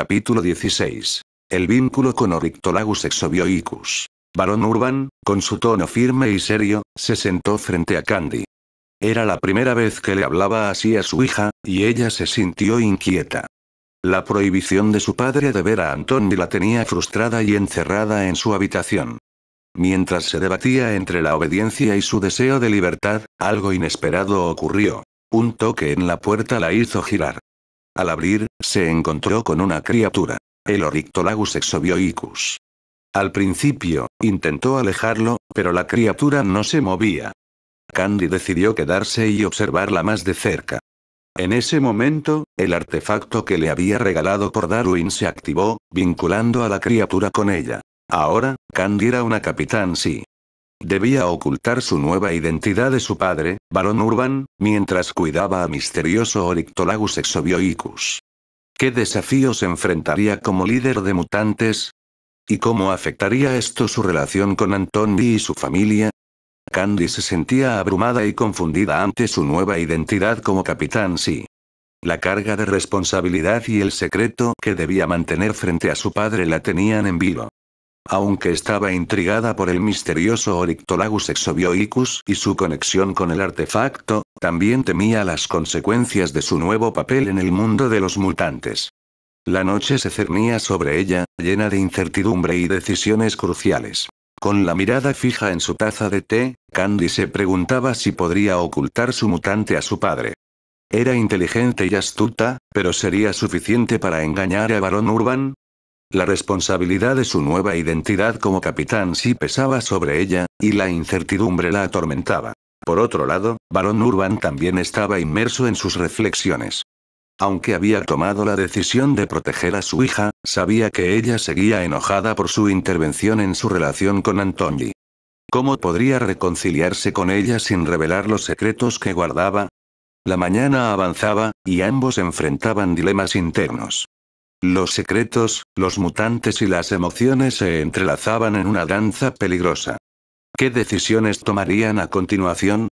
capítulo 16. El vínculo con Orictolagus exobioicus. Barón Urban, con su tono firme y serio, se sentó frente a Candy. Era la primera vez que le hablaba así a su hija, y ella se sintió inquieta. La prohibición de su padre de ver a Antonio la tenía frustrada y encerrada en su habitación. Mientras se debatía entre la obediencia y su deseo de libertad, algo inesperado ocurrió. Un toque en la puerta la hizo girar. Al abrir, se encontró con una criatura. El Orictolagus exobioicus. Al principio, intentó alejarlo, pero la criatura no se movía. Candy decidió quedarse y observarla más de cerca. En ese momento, el artefacto que le había regalado por Darwin se activó, vinculando a la criatura con ella. Ahora, Candy era una capitán sí, Debía ocultar su nueva identidad de su padre, Barón Urban, mientras cuidaba a misterioso Orictolagus exobioicus. ¿Qué desafíos enfrentaría como líder de mutantes? ¿Y cómo afectaría esto su relación con Anton y su familia? Candy se sentía abrumada y confundida ante su nueva identidad como Capitán Sí. La carga de responsabilidad y el secreto que debía mantener frente a su padre la tenían en vilo. Aunque estaba intrigada por el misterioso Orictolagus exobioicus y su conexión con el artefacto, también temía las consecuencias de su nuevo papel en el mundo de los mutantes. La noche se cernía sobre ella, llena de incertidumbre y decisiones cruciales. Con la mirada fija en su taza de té, Candy se preguntaba si podría ocultar su mutante a su padre. Era inteligente y astuta, pero ¿sería suficiente para engañar a Barón Urban? La responsabilidad de su nueva identidad como capitán sí pesaba sobre ella, y la incertidumbre la atormentaba. Por otro lado, Barón Urban también estaba inmerso en sus reflexiones. Aunque había tomado la decisión de proteger a su hija, sabía que ella seguía enojada por su intervención en su relación con Antoni. ¿Cómo podría reconciliarse con ella sin revelar los secretos que guardaba? La mañana avanzaba, y ambos enfrentaban dilemas internos. Los secretos, los mutantes y las emociones se entrelazaban en una danza peligrosa. ¿Qué decisiones tomarían a continuación?